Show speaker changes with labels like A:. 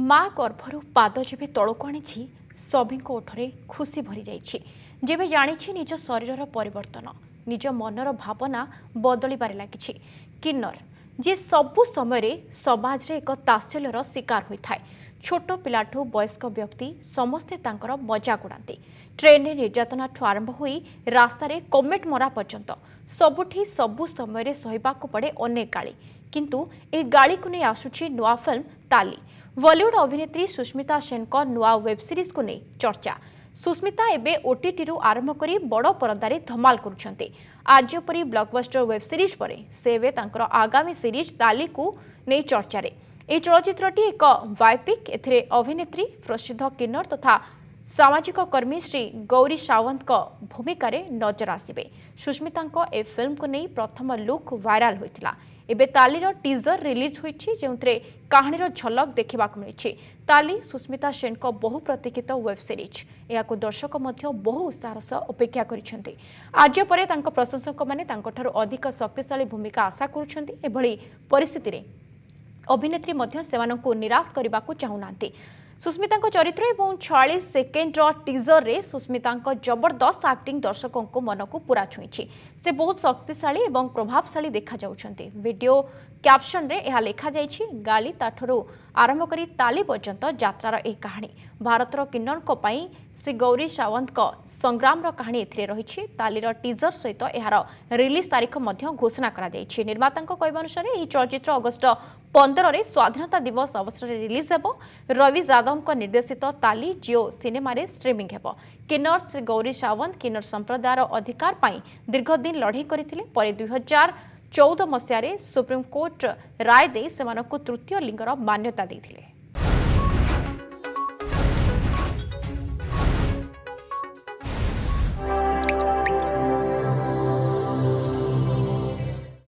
A: ମା ଗର୍ଭରୁ ପାଦ ଯେବେ ତଳକୁ ଆଣିଛି ସଭିଙ୍କ ଓଠରେ ଖୁସି ଭରିଯାଇଛି ଯେବେ ଜାଣିଛି ନିଜ ଶରୀରର ପରିବର୍ତ୍ତନ ନିଜ ମନର ଭାବନା ବଦଳିବାରେ ଲାଗିଛି କିନ୍ନର ଯିଏ ସବୁ ସମୟରେ ସମାଜରେ ଏକ ତାତ୍ସଲ୍ୟର ଶିକାର ହୋଇଥାଏ ଛୋଟ ପିଲାଠୁ ବୟସ୍କ ବ୍ୟକ୍ତି ସମସ୍ତେ ତାଙ୍କର ମଜାକ ଉଡ଼ାନ୍ତି ଟ୍ରେନ୍ରେ ନିର୍ଯାତନାଠୁ ଆରମ୍ଭ ହୋଇ ରାସ୍ତାରେ କମେଟ୍ ମରା ପର୍ଯ୍ୟନ୍ତ ସବୁଠି ସବୁ ସମୟରେ ସହିବାକୁ ପଡ଼େ ଅନେକ ଗାଳି କିନ୍ତୁ ଏହି ଗାଳିକୁ ନେଇ ଆସୁଛି ନୂଆ ଫିଲ୍ମ ତାଲି ବଲିଉଡ୍ ଅଭିନେତ୍ରୀ ସୁସ୍ମିତା ସେନଙ୍କ ନୂଆ ୱେବ୍ ସିରିଜ୍କୁ ନେଇ ଚର୍ଚ୍ଚା ସୁସ୍ମିତା ଏବେ ଓଟିଟିରୁ ଆରମ୍ଭ କରି ବଡ଼ ପରଦାରେ ଧମାଲ କରୁଛନ୍ତି ଆର୍ଯ୍ୟ ପରି ବ୍ଲକବଷ୍ଟର ୱେବ୍ ସିରିଜ୍ ପରେ ସେ ଏବେ ତାଙ୍କର ଆଗାମୀ ସିରିଜ୍ ତାଲିକୁ ନେଇ ଚର୍ଚ୍ଚାରେ ଏହି ଚଳଚ୍ଚିତ୍ରଟି ଏକ ବାୟୋପିକ୍ ଏଥିରେ ଅଭିନେତ୍ରୀ ପ୍ରସିଦ୍ଧ କିନ୍ନର ତଥା ସାମାଜିକ କର୍ମୀ ଶ୍ରୀ ଗୌରୀ ସାୱନ୍ତଙ୍କ ଭୂମିକାରେ ନଜର ଆସିବେ ସୁସ୍ମିତାଙ୍କ ଏ ଫିଲ୍ମକୁ ନେଇ ପ୍ରଥମ ଲୁକ୍ ଭାଇରାଲ ହୋଇଥିଲା ଏବେ ତାଲିର ଟିଜର ରିଲିଜ୍ ହୋଇଛି ଯେଉଁଥିରେ କାହାଣୀର ଝଲକ ଦେଖିବାକୁ ମିଳିଛି ତାଲି ସୁସ୍ମିତା ସେନ୍ଙ୍କ ବହୁ ପ୍ରତୀକ୍ଷିତ ୱେବ୍ ସିରିଜ୍ ଏହାକୁ ଦର୍ଶକ ମଧ୍ୟ ବହୁ ଉତ୍ସାହର ସହ ଅପେକ୍ଷା କରିଛନ୍ତି ଆର୍ଯ୍ୟ ପରେ ତାଙ୍କ ପ୍ରଶଂସକମାନେ ତାଙ୍କଠାରୁ ଅଧିକ ଶକ୍ତିଶାଳୀ ଭୂମିକା ଆଶା କରୁଛନ୍ତି ଏଭଳି ପରିସ୍ଥିତିରେ ଅଭିନେତ୍ରୀ ମଧ୍ୟ ସେମାନଙ୍କୁ ନିରାଶ କରିବାକୁ ଚାହୁଁନାହାନ୍ତି सुस्मिता चरित्र एवं छयास सेकेंड रिजर में सुस्मिता जबरदस्त आक्टिंग दर्शकों मन को पूरा छुई से बहुत शक्तिशाली और प्रभावशाली देखा वीडियो कैप्शन रे यह लिखा जाए गाली ताठ ଆରମ୍ଭ କରି ତାଲି ପର୍ଯ୍ୟନ୍ତ ଯାତ୍ରାର ଏହି କାହାଣୀ ଭାରତର କିନ୍ନରଙ୍କ ପାଇଁ ଶ୍ରୀ ଗୌରୀ ସାୱନ୍ତଙ୍କ ସଂଗ୍ରାମର କାହାଣୀ ଏଥିରେ ରହିଛି ତାଲିର ଟିଜର ସହିତ ଏହାର ରିଲିଜ୍ ତାରିଖ ମଧ୍ୟ ଘୋଷଣା କରାଯାଇଛି ନିର୍ମାତାଙ୍କ କହିବା ଅନୁସାରେ ଏହି ଚଳଚ୍ଚିତ୍ର ଅଗଷ୍ଟ ପନ୍ଦରରେ ସ୍ୱାଧୀନତା ଦିବସ ଅବସରରେ ରିଲିଜ୍ ହେବ ରବି ଯାଦବଙ୍କ ନିର୍ଦ୍ଦେଶିତ ତାଲି ଜିଓ ସିନେମାରେ ଷ୍ଟ୍ରିମିଂ ହେବ କିନ୍ନର ଶ୍ରୀ ଗୌରୀ ସାୱନ୍ତ କିନ୍ନର ସମ୍ପ୍ରଦାୟର ଅଧିକାର ପାଇଁ ଦୀର୍ଘଦିନ ଲଢ଼େଇ କରିଥିଲେ ପରେ ଦୁଇ ହଜାର ଚଉଦ ମସିହାରେ ସୁପ୍ରିମକୋର୍ଟ ରାୟ ଦେଇ ସେମାନଙ୍କୁ ତୃତୀୟ ଲିଙ୍ଗର ମାନ୍ୟତା ଦେଇଥିଲେ